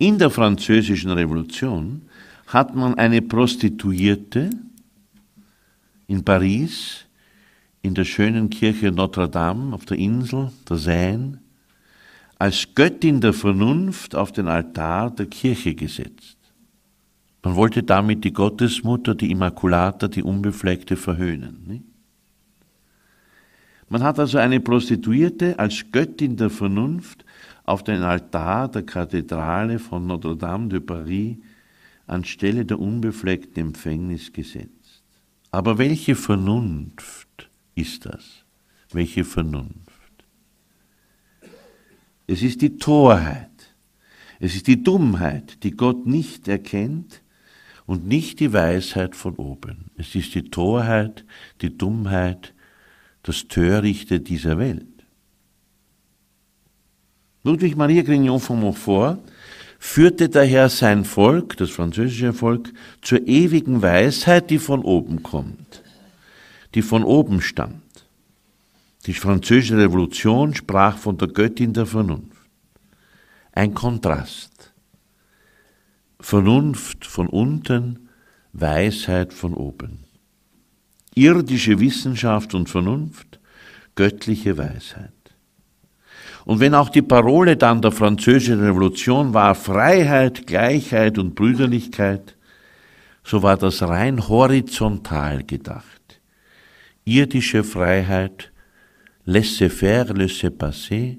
In der Französischen Revolution hat man eine Prostituierte in Paris, in der schönen Kirche Notre Dame auf der Insel, der Seine, als Göttin der Vernunft auf den Altar der Kirche gesetzt. Man wollte damit die Gottesmutter, die Immaculata, die Unbefleckte verhöhnen. Nicht? Man hat also eine Prostituierte als Göttin der Vernunft auf den Altar der Kathedrale von Notre-Dame de Paris anstelle der unbefleckten Empfängnis gesetzt. Aber welche Vernunft ist das? Welche Vernunft? Es ist die Torheit, es ist die Dummheit, die Gott nicht erkennt und nicht die Weisheit von oben. Es ist die Torheit, die Dummheit, das Törichte dieser Welt. Ludwig Maria Grignon von Montfort führte daher sein Volk, das französische Volk, zur ewigen Weisheit, die von oben kommt, die von oben stammt. Die französische Revolution sprach von der Göttin der Vernunft. Ein Kontrast. Vernunft von unten, Weisheit von oben irdische Wissenschaft und Vernunft, göttliche Weisheit. Und wenn auch die Parole dann der französischen Revolution war Freiheit, Gleichheit und Brüderlichkeit, so war das rein horizontal gedacht. Irdische Freiheit, laissez-faire, laissez-passer,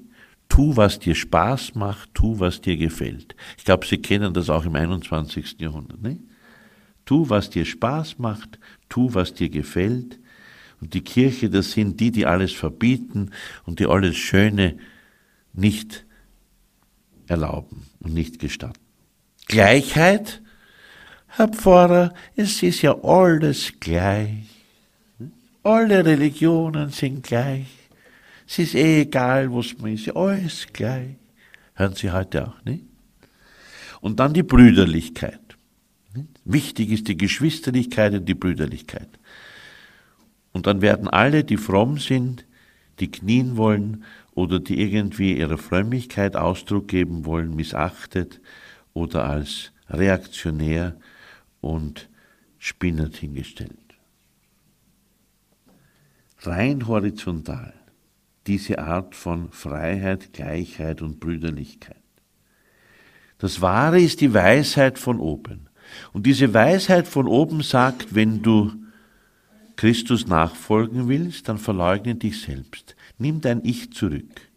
tu, was dir Spaß macht, tu, was dir gefällt. Ich glaube, Sie kennen das auch im 21. Jahrhundert. Nicht? Tu, was dir Spaß macht, tu, was dir gefällt. Und die Kirche, das sind die, die alles verbieten und die alles Schöne nicht erlauben und nicht gestatten. Gleichheit? Herr Pfarrer, es ist ja alles gleich. Alle Religionen sind gleich. Es ist eh egal, was man ist, alles gleich. Hören Sie heute auch nicht? Und dann die Brüderlichkeit. Wichtig ist die Geschwisterlichkeit und die Brüderlichkeit. Und dann werden alle, die fromm sind, die knien wollen oder die irgendwie ihrer Frömmigkeit Ausdruck geben wollen, missachtet oder als reaktionär und spinnert hingestellt. Rein horizontal diese Art von Freiheit, Gleichheit und Brüderlichkeit. Das Wahre ist die Weisheit von oben. Und diese Weisheit von oben sagt, wenn du Christus nachfolgen willst, dann verleugne dich selbst. Nimm dein Ich zurück.